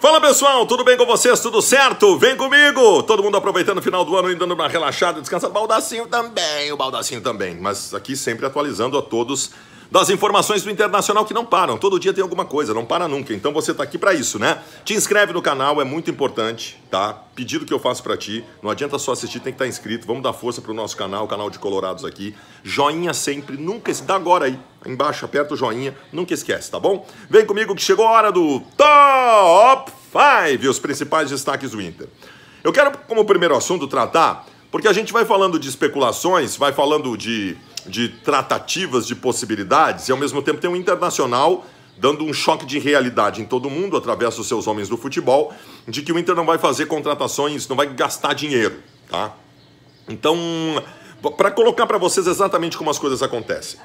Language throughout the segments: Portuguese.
Fala pessoal, tudo bem com vocês? Tudo certo? Vem comigo! Todo mundo aproveitando o final do ano e dando uma relaxada, descansando Baldacinho também, o Baldacinho também. Mas aqui sempre atualizando a todos das informações do Internacional que não param. Todo dia tem alguma coisa, não para nunca. Então você está aqui para isso, né? Te inscreve no canal, é muito importante, tá? Pedido que eu faço para ti. Não adianta só assistir, tem que estar tá inscrito. Vamos dar força pro nosso canal, o canal de Colorados aqui. Joinha sempre, nunca se dá agora aí. Embaixo, aperta o joinha, nunca esquece, tá bom? Vem comigo que chegou a hora do Top 5, os principais destaques do Inter. Eu quero, como primeiro assunto, tratar, porque a gente vai falando de especulações, vai falando de de tratativas, de possibilidades, e ao mesmo tempo tem um internacional dando um choque de realidade em todo mundo, através dos seus homens do futebol, de que o Inter não vai fazer contratações, não vai gastar dinheiro, tá? Então, para colocar para vocês exatamente como as coisas acontecem,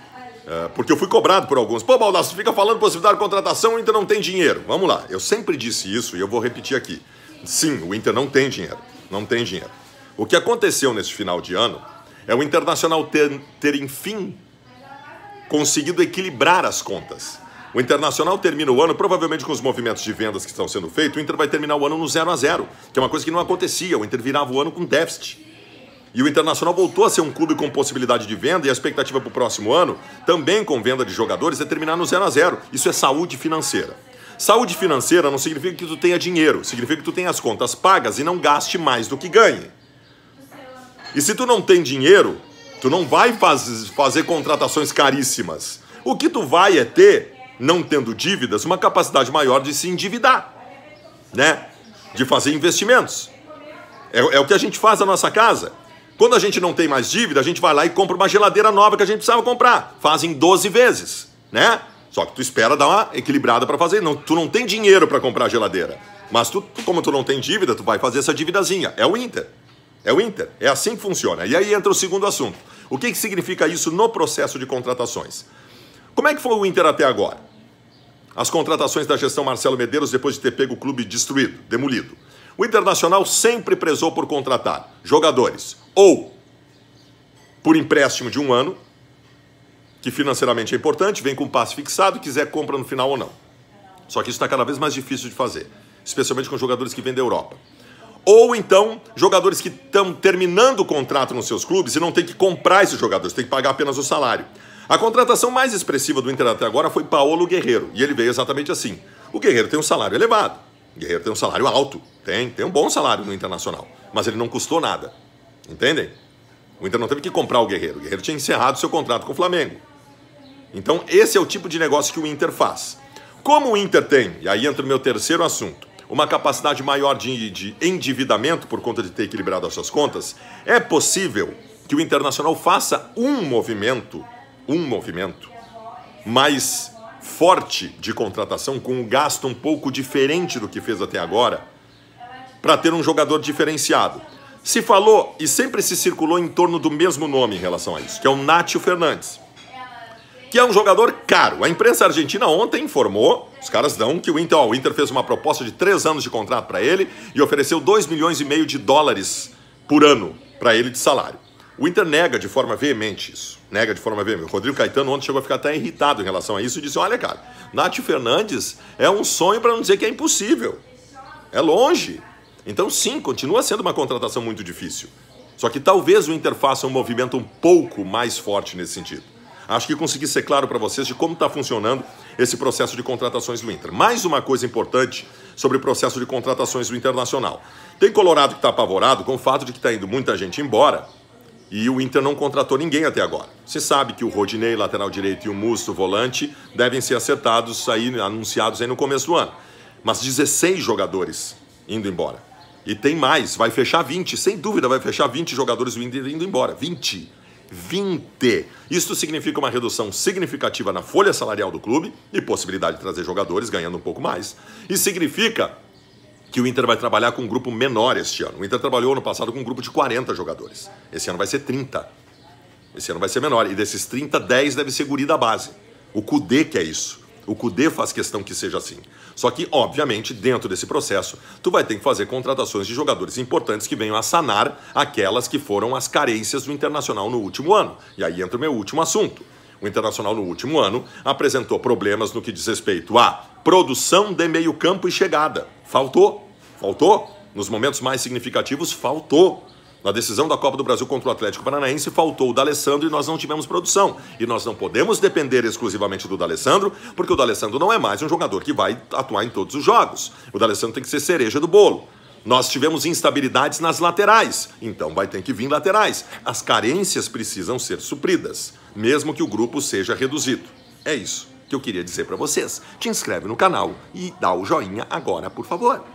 é, porque eu fui cobrado por alguns, pô, Baldasso, fica falando possibilidade de contratação, o Inter não tem dinheiro. Vamos lá, eu sempre disse isso e eu vou repetir aqui. Sim, o Inter não tem dinheiro, não tem dinheiro. O que aconteceu nesse final de ano é o Internacional ter, ter enfim conseguido equilibrar as contas. O Internacional termina o ano, provavelmente com os movimentos de vendas que estão sendo feitos, o Inter vai terminar o ano no 0 a 0 que é uma coisa que não acontecia. O Inter virava o ano com déficit. E o Internacional voltou a ser um clube com possibilidade de venda e a expectativa para o próximo ano, também com venda de jogadores, é terminar no 0 a 0 Isso é saúde financeira. Saúde financeira não significa que tu tenha dinheiro, significa que tu tenha as contas pagas e não gaste mais do que ganhe. E se tu não tem dinheiro, tu não vai faz, fazer contratações caríssimas. O que tu vai é ter, não tendo dívidas, uma capacidade maior de se endividar, né? De fazer investimentos. É, é o que a gente faz na nossa casa. Quando a gente não tem mais dívida, a gente vai lá e compra uma geladeira nova que a gente precisava comprar. Fazem 12 vezes, né? Só que tu espera dar uma equilibrada para fazer. Não, tu não tem dinheiro para comprar a geladeira. Mas tu, como tu não tem dívida, tu vai fazer essa dívidazinha. É o Inter. É o Inter. É assim que funciona. E aí entra o segundo assunto. O que, que significa isso no processo de contratações? Como é que foi o Inter até agora? As contratações da gestão Marcelo Medeiros depois de ter pego o clube destruído, demolido. O Internacional sempre prezou por contratar jogadores ou por empréstimo de um ano, que financeiramente é importante, vem com um passe fixado, quiser compra no final ou não. Só que isso está cada vez mais difícil de fazer, especialmente com jogadores que vêm da Europa. Ou então, jogadores que estão terminando o contrato nos seus clubes e não tem que comprar esses jogadores, tem que pagar apenas o salário. A contratação mais expressiva do Inter até agora foi Paulo Guerreiro, e ele veio exatamente assim. O Guerreiro tem um salário elevado, o Guerreiro tem um salário alto, tem, tem um bom salário no Internacional, mas ele não custou nada, entendem? O Inter não teve que comprar o Guerreiro, o Guerreiro tinha encerrado seu contrato com o Flamengo. Então esse é o tipo de negócio que o Inter faz. Como o Inter tem, e aí entra o meu terceiro assunto, uma capacidade maior de, de endividamento por conta de ter equilibrado as suas contas, é possível que o Internacional faça um movimento, um movimento mais forte de contratação, com um gasto um pouco diferente do que fez até agora, para ter um jogador diferenciado. Se falou e sempre se circulou em torno do mesmo nome em relação a isso, que é o Nátio Fernandes que é um jogador caro. A imprensa argentina ontem informou, os caras dão que o Inter, ó, o Inter fez uma proposta de três anos de contrato para ele e ofereceu 2 milhões e meio de dólares por ano para ele de salário. O Inter nega de forma veemente isso. Nega de forma veemente. O Rodrigo Caetano ontem chegou a ficar até irritado em relação a isso e disse: Olha, cara, Nath Fernandes é um sonho para não dizer que é impossível. É longe. Então, sim, continua sendo uma contratação muito difícil. Só que talvez o Inter faça um movimento um pouco mais forte nesse sentido. Acho que consegui ser claro para vocês de como está funcionando esse processo de contratações do Inter. Mais uma coisa importante sobre o processo de contratações do Internacional. Tem Colorado que está apavorado com o fato de que está indo muita gente embora e o Inter não contratou ninguém até agora. Você sabe que o Rodinei, lateral direito, e o Musto, volante, devem ser acertados, aí, anunciados aí no começo do ano. Mas 16 jogadores indo embora. E tem mais, vai fechar 20, sem dúvida vai fechar 20 jogadores do Inter indo embora. 20. 20. Isto significa uma redução significativa na folha salarial do clube e possibilidade de trazer jogadores ganhando um pouco mais. E significa que o Inter vai trabalhar com um grupo menor este ano. O Inter trabalhou ano passado com um grupo de 40 jogadores. Esse ano vai ser 30. Esse ano vai ser menor. E desses 30, 10 deve ser guri da base. O Kudê que é isso. O CUDE faz questão que seja assim. Só que, obviamente, dentro desse processo, tu vai ter que fazer contratações de jogadores importantes que venham a sanar aquelas que foram as carências do Internacional no último ano. E aí entra o meu último assunto. O Internacional, no último ano, apresentou problemas no que diz respeito à produção de meio-campo e chegada. Faltou. Faltou. Nos momentos mais significativos, faltou. Na decisão da Copa do Brasil contra o Atlético Paranaense, faltou o D'Alessandro e nós não tivemos produção. E nós não podemos depender exclusivamente do D'Alessandro, porque o D'Alessandro não é mais um jogador que vai atuar em todos os jogos. O D'Alessandro tem que ser cereja do bolo. Nós tivemos instabilidades nas laterais, então vai ter que vir laterais. As carências precisam ser supridas, mesmo que o grupo seja reduzido. É isso que eu queria dizer para vocês. Te inscreve no canal e dá o joinha agora, por favor.